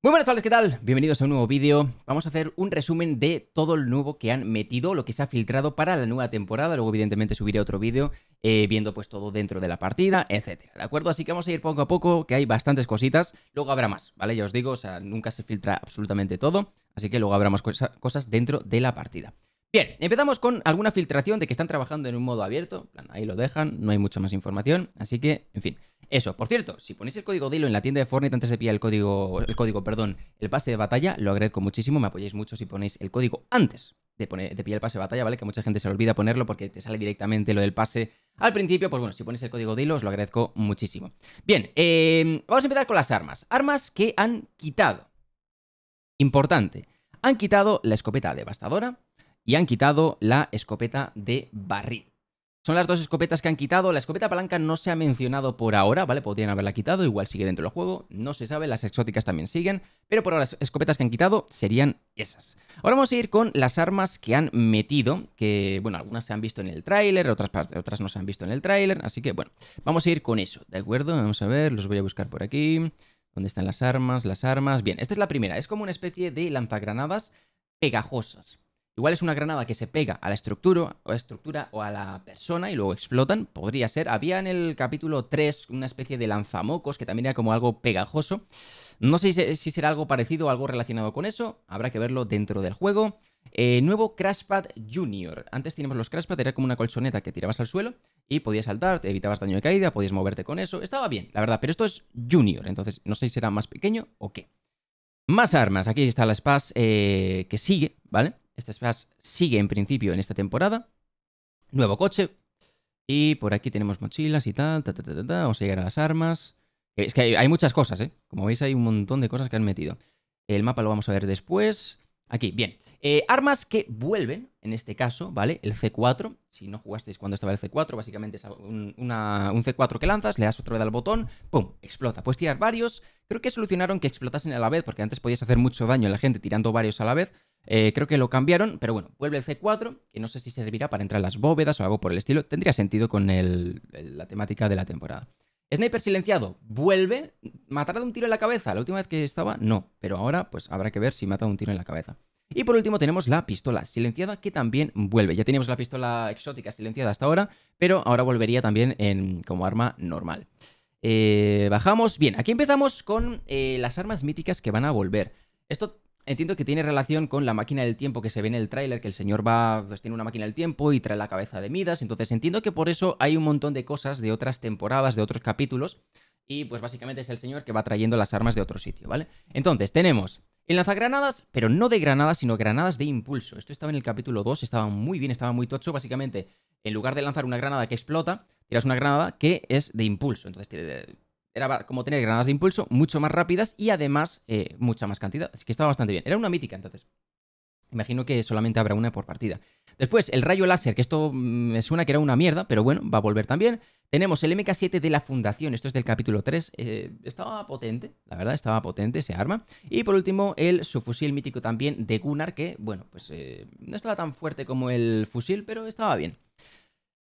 Muy buenas tardes, ¿qué tal? Bienvenidos a un nuevo vídeo. Vamos a hacer un resumen de todo el nuevo que han metido, lo que se ha filtrado para la nueva temporada. Luego, evidentemente, subiré otro vídeo eh, viendo pues todo dentro de la partida, etcétera, ¿de acuerdo? Así que vamos a ir poco a poco, que hay bastantes cositas. Luego habrá más, ¿vale? Ya os digo, o sea, nunca se filtra absolutamente todo, así que luego habrá más cosas dentro de la partida. Bien, empezamos con alguna filtración de que están trabajando en un modo abierto. Ahí lo dejan, no hay mucha más información, así que, en fin. Eso, por cierto, si ponéis el código DILO en la tienda de Fortnite antes de pillar el código, el código, perdón, el pase de batalla, lo agradezco muchísimo, me apoyáis mucho si ponéis el código antes de, poner, de pillar el pase de batalla, ¿vale? Que mucha gente se olvida ponerlo porque te sale directamente lo del pase al principio, pues bueno, si ponéis el código DILO os lo agradezco muchísimo. Bien, eh, vamos a empezar con las armas. Armas que han quitado. Importante, han quitado la escopeta devastadora y han quitado la escopeta de barril. Son las dos escopetas que han quitado. La escopeta palanca no se ha mencionado por ahora, ¿vale? Podrían haberla quitado, igual sigue dentro del juego, no se sabe, las exóticas también siguen, pero por ahora las escopetas que han quitado serían esas. Ahora vamos a ir con las armas que han metido, que, bueno, algunas se han visto en el tráiler, otras, otras no se han visto en el tráiler, así que, bueno, vamos a ir con eso, ¿de acuerdo? Vamos a ver, los voy a buscar por aquí. ¿Dónde están las armas? Las armas. Bien, esta es la primera. Es como una especie de lanzagranadas pegajosas, Igual es una granada que se pega a la estructura o, estructura, a la persona y luego explotan. Podría ser. Había en el capítulo 3 una especie de lanzamocos que también era como algo pegajoso. No sé si será algo parecido o algo relacionado con eso. Habrá que verlo dentro del juego. Eh, nuevo Crashpad Junior. Antes teníamos los Crashpad, era como una colchoneta que tirabas al suelo y podías saltar, te evitabas daño de caída, podías moverte con eso. Estaba bien, la verdad, pero esto es Junior, entonces no sé si será más pequeño o qué. Más armas, aquí está la Spaz eh, que sigue, ¿vale? Este espada sigue en principio en esta temporada. Nuevo coche. Y por aquí tenemos mochilas y tal. Vamos a llegar a las armas. Eh, es que hay, hay, muchas cosas, ¿eh? Como veis, hay un montón de cosas que han metido. El mapa lo vamos a ver después. Aquí, bien. Eh, armas que vuelven, en este caso, ¿vale? El C4, si no jugasteis cuando estaba el C4, básicamente es un, una, C4 que lanzas, le das otra vez al botón, ¡pum! Explota. Puedes tirar varios. Creo que solucionaron que explotasen a la vez, porque antes podías hacer mucho daño a la gente tirando varios a la vez. Eh, creo que lo cambiaron, pero bueno, vuelve el C4, que no sé si servirá para entrar en las bóvedas o algo por el estilo. Tendría sentido con la temática de la temporada. Sniper silenciado, vuelve, matará de un tiro en la cabeza. La última vez que estaba, no, pero ahora pues habrá que ver si mata de un tiro en la cabeza. Y por último tenemos la pistola silenciada que también vuelve. Ya teníamos la pistola exótica silenciada hasta ahora, pero ahora volvería también en, como arma normal. Eh, bajamos. Bien, aquí empezamos con eh, las armas míticas que van a volver. Esto entiendo que tiene relación con la máquina del tiempo que se ve en el tráiler, que el señor va, pues, tiene una máquina del tiempo y trae la cabeza de Midas. Entonces entiendo que por eso hay un montón de cosas de otras temporadas, de otros capítulos. Y pues básicamente es el señor que va trayendo las armas de otro sitio, ¿vale? Entonces tenemos lanzar granadas, pero no de granadas, sino granadas de impulso. Esto estaba en el capítulo 2, estaba muy bien, estaba muy tocho. Básicamente, en lugar de lanzar una granada que explota, tiras una granada que es de impulso. Entonces, era como tener granadas de impulso mucho más rápidas y además eh, mucha más cantidad. Así que estaba bastante bien. Era una mítica, entonces. Imagino que solamente habrá una por partida. Después, el rayo láser, que esto mm, me suena que era una mierda, pero bueno, va a volver también. Tenemos el MK7 de la Fundación, esto es del capítulo 3. Eh, estaba potente, la verdad, estaba potente ese arma. Y por último, el subfusil mítico también de Gunnar, que, bueno, pues eh, no estaba tan fuerte como el fusil, pero estaba bien.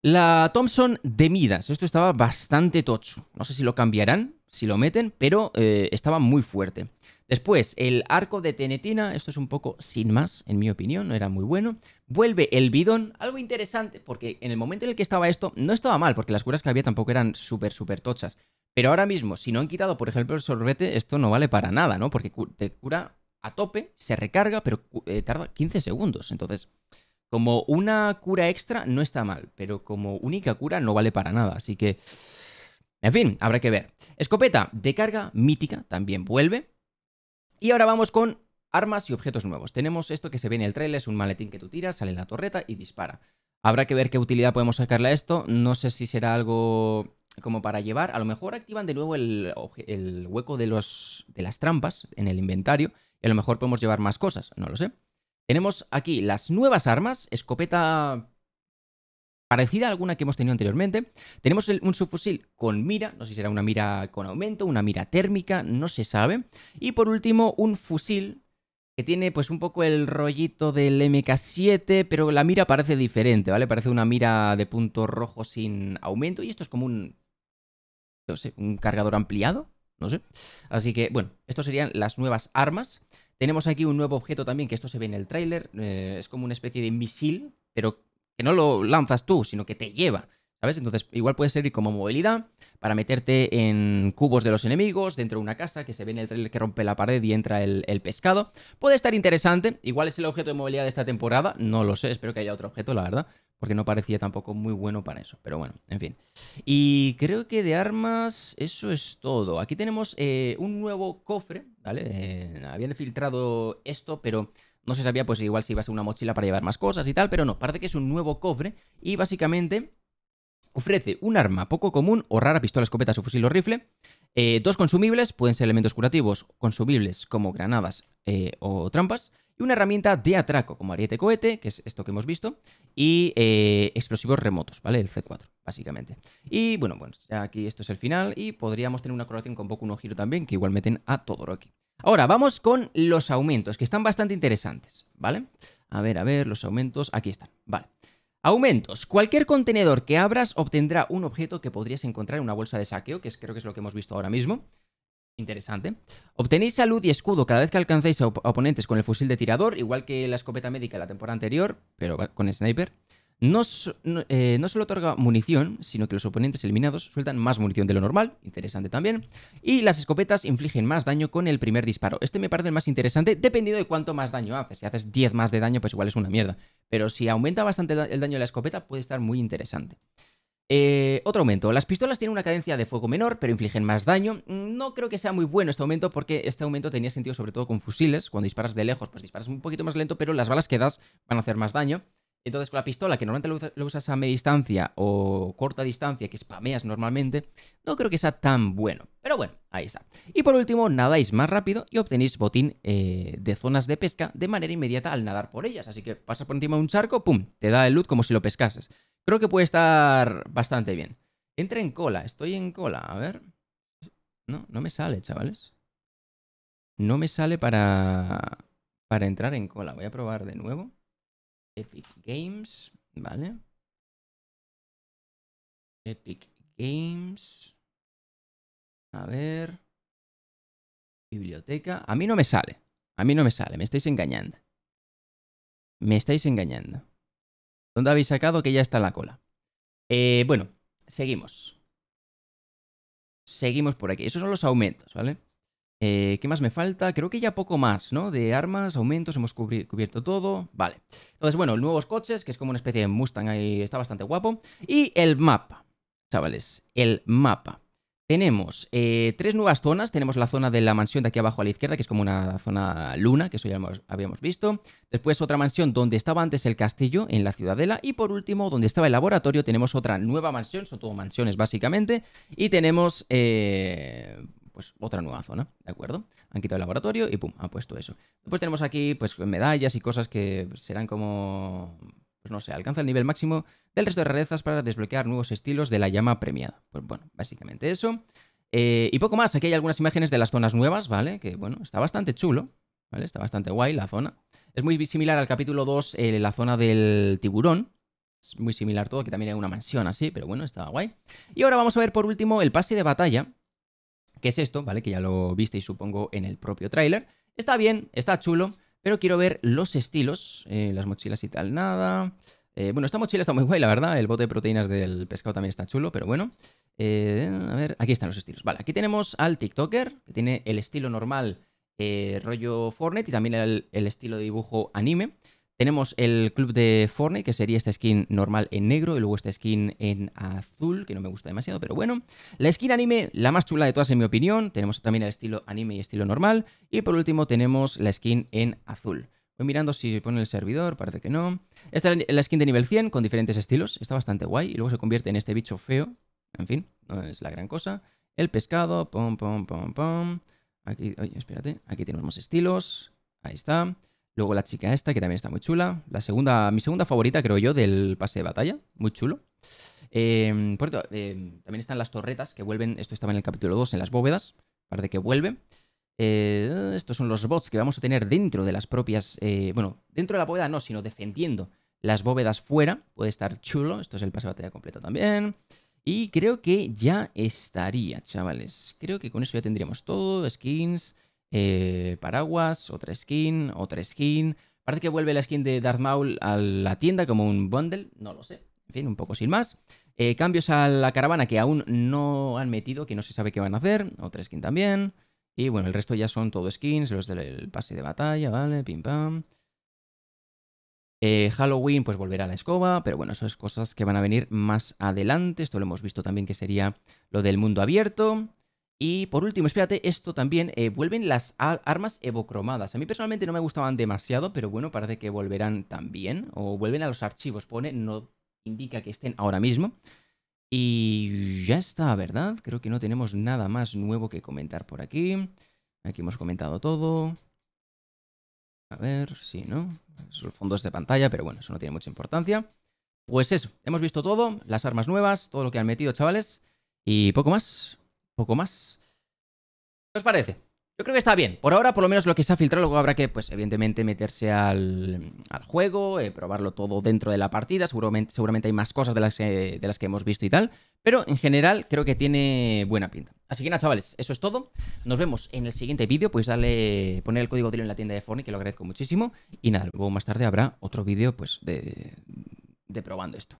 La Thompson de Midas, esto estaba bastante tocho. No sé si lo cambiarán, si lo meten, pero eh, estaba muy fuerte. Después, el arco de Tenetina, esto es un poco sin más, en mi opinión, no era muy bueno. Vuelve el bidón, algo interesante, porque en el momento en el que estaba esto, no estaba mal, porque las curas que había tampoco eran súper, súper tochas. Pero ahora mismo, si no han quitado, por ejemplo, el sorbete, esto no vale para nada, ¿no? Porque te cura a tope, se recarga, pero eh, tarda 15 segundos. Entonces, como una cura extra no está mal, pero como única cura no vale para nada. Así que, en fin, habrá que ver. Escopeta de carga mítica también vuelve. Y ahora vamos con armas y objetos nuevos. Tenemos esto que se ve en el trailer, es un maletín que tú tiras, sale en la torreta y dispara. Habrá que ver qué utilidad podemos sacarle a esto. No sé si será algo como para llevar. A lo mejor activan de nuevo el, hueco de, los, de las trampas en el inventario. Y a lo mejor podemos llevar más cosas, no lo sé. Tenemos aquí las nuevas armas, escopeta parecida a alguna que hemos tenido anteriormente. Tenemos un subfusil con mira, no sé si será una mira con aumento, una mira térmica, no se sabe. Y por último, un fusil que tiene pues un poco el rollito del MK7, pero la mira parece diferente, ¿vale? Parece una mira de punto rojo sin aumento y esto es como un... No sé, un cargador ampliado, no sé. Así que, bueno, estas serían las nuevas armas. Tenemos aquí un nuevo objeto también, que esto se ve en el tráiler, eh, es como una especie de misil, pero que no lo lanzas tú, sino que te lleva. ¿Sabes? Entonces, igual puede servir como movilidad para meterte en cubos de los enemigos, dentro de una casa, que se ve en el trailer que rompe la pared y entra el, pescado. Puede estar interesante, igual es el objeto de movilidad de esta temporada, no lo sé, espero que haya otro objeto, la verdad, porque no parecía tampoco muy bueno para eso, pero bueno, en fin. Y creo que de armas eso es todo. Aquí tenemos eh, un nuevo cofre, ¿vale? Eh, habían filtrado esto, pero no se sabía, pues igual si iba a ser una mochila para llevar más cosas y tal, pero no, parece que es un nuevo cofre y básicamente ofrece un arma poco común o rara, pistola, escopeta, su fusil o rifle, eh, dos consumibles, pueden ser elementos curativos, consumibles como granadas eh, o trampas, y una herramienta de atraco como ariete cohete, que es esto que hemos visto, y eh, explosivos remotos, ¿vale? El C4 básicamente. Y bueno, bueno, aquí esto es el final y podríamos tener una correlación con poco no giro también, que igual meten a todo Todoroki. Ahora, vamos con los aumentos, que están bastante interesantes, ¿vale? A ver, a ver, los aumentos, aquí están, vale. Aumentos. Cualquier contenedor que abras obtendrá un objeto que podrías encontrar en una bolsa de saqueo, que es, creo que es lo que hemos visto ahora mismo. Interesante. Obtenéis salud y escudo cada vez que alcancéis a, oponentes con el fusil de tirador, igual que la escopeta médica la temporada anterior, pero con el sniper. Eh, no, solo otorga munición, sino que los oponentes eliminados sueltan más munición de lo normal, interesante también, y las escopetas infligen más daño con el primer disparo. Este me parece el más interesante, dependiendo de cuánto más daño haces. Si haces 10 más de daño, pues igual es una mierda. Pero si aumenta bastante el daño de la escopeta, puede estar muy interesante. Eh, otro aumento. Las pistolas tienen una cadencia de fuego menor, pero infligen más daño. No creo que sea muy bueno este aumento, porque este aumento tenía sentido sobre todo con fusiles. Cuando disparas de lejos, pues disparas un poquito más lento, pero las balas que das van a hacer más daño. Entonces, con la pistola, que normalmente lo usas a media distancia o corta distancia, que spameas normalmente, no creo que sea tan bueno. Pero bueno, ahí está. Y por último, nadáis más rápido y obtenéis botín eh, de zonas de pesca de manera inmediata al nadar por ellas. Así que pasas por encima de un charco, ¡pum! Te da el loot como si lo pescases. Creo que puede estar bastante bien. Entra en cola, estoy en cola, a ver. No, no me sale, chavales. No me sale para, para entrar en cola. Voy a probar de nuevo. Epic Games, ¿vale? Epic Games. A ver. Biblioteca. A mí no me sale. A mí no me sale. Me estáis engañando. Me estáis engañando. ¿Dónde habéis sacado que ya está en la cola? Eh, bueno, seguimos. Seguimos por aquí. Esos son los aumentos, ¿vale? Eh, ¿Qué más me falta? Creo que ya poco más, ¿no? De armas, aumentos, hemos cubierto todo. Vale. Entonces, bueno, nuevos coches, que es como una especie de Mustang ahí, está bastante guapo. Y el mapa, chavales, el mapa. Tenemos eh, tres nuevas zonas. Tenemos la zona de la mansión de aquí abajo a la izquierda, que es como una zona luna, que eso ya habíamos visto. Después otra mansión donde estaba antes el castillo, en la ciudadela. Y por último, donde estaba el laboratorio, tenemos otra nueva mansión. Son todo mansiones, básicamente. Y tenemos, eh, pues otra nueva zona, ¿de acuerdo? Han quitado el laboratorio y pum, han puesto eso. Después tenemos aquí pues medallas y cosas que serán como pues no sé, alcanza el nivel máximo del resto de rarezas para desbloquear nuevos estilos de la llama premiada. Pues bueno, básicamente eso. Eh, y poco más, aquí hay algunas imágenes de las zonas nuevas, ¿vale? Que bueno, está bastante chulo, ¿vale? Está bastante guay la zona. Es muy similar al capítulo 2, eh, la zona del tiburón, es muy similar todo, que también hay una mansión así, pero bueno, estaba guay. Y ahora vamos a ver por último el pase de batalla, es esto, ¿vale? Que ya lo visteis supongo en el propio tráiler. Está bien, está chulo, pero quiero ver los estilos, eh, las mochilas y tal, nada. Eh, bueno, esta mochila está muy guay, la verdad. El bote de proteínas del pescado también está chulo, pero bueno. Eh, a ver, aquí están los estilos. Vale, aquí tenemos al TikToker, que tiene el estilo normal rollo Fortnite y también el, el estilo de dibujo anime. Tenemos el club de Forney que sería esta skin normal en negro y luego esta skin en azul, que no me gusta demasiado, pero bueno. La skin anime, la más chula de todas en mi opinión. Tenemos también el estilo anime y estilo normal. Y por último tenemos la skin en azul. Voy mirando si pone el servidor, parece que no. Esta es la skin de nivel 100 con diferentes estilos, está bastante guay. Y luego se convierte en este bicho feo. En fin, no es la gran cosa. El pescado, pom, pom, pom, pom. Aquí, oye, espérate, aquí tenemos más estilos. Ahí está. Luego la chica esta, que también está muy chula. La segunda, mi segunda favorita, creo yo, del pase de batalla. Muy chulo. Em, em, también están las torretas que vuelven. Esto estaba en el capítulo 2, en las bóvedas. de que vuelve. Eh, estos son los bots que vamos a tener dentro de las propias. Eh, bueno, dentro de la bóveda no, sino defendiendo las bóvedas fuera. Puede estar chulo. Esto es el pase de batalla completo también. Y creo que ya estaría, chavales. Creo que con eso ya tendríamos todo. Skins. Eh, paraguas, otra skin, otra skin. Parece que vuelve la skin de Darth Maul a la tienda como un bundle, no lo sé. En fin, un poco sin más. Eh, cambios a la caravana que aún no han metido, que no se sabe qué van a hacer. Otra skin también. Y bueno, el resto ya son todo skins, los del pase de batalla, ¿vale? Pim pam. Eh, Halloween, pues volverá a la escoba, pero bueno, es cosas que van a venir más adelante. Esto lo hemos visto también que sería lo del mundo abierto. Y por último, espérate, esto también eh, vuelven las armas evocromadas. A mí personalmente no me gustaban demasiado, pero bueno, parece que volverán también. O vuelven a los archivos, pone, no indica que estén ahora mismo. Y ya está, ¿verdad? Creo que no tenemos nada más nuevo que comentar por aquí. Aquí hemos comentado todo. A ver, si sí, ¿no? Son fondos de pantalla, pero bueno, eso no tiene mucha importancia. Pues eso, hemos visto todo, las armas nuevas, todo lo que han metido, chavales. Y poco más poco más. ¿Qué os parece? Yo creo que está bien. Por ahora, por lo menos lo que se ha filtrado, luego habrá que, pues, evidentemente, meterse al, juego, eh, probarlo todo dentro de la partida. Seguramente, seguramente hay más cosas de las, que, hemos visto y tal. Pero en general, creo que tiene buena pinta. Así que nada, chavales, eso es todo. Nos vemos en el siguiente vídeo. Pues dale poner el código de en la tienda de Forni, que lo agradezco muchísimo. Y nada, luego más tarde habrá otro vídeo, pues, de probando esto.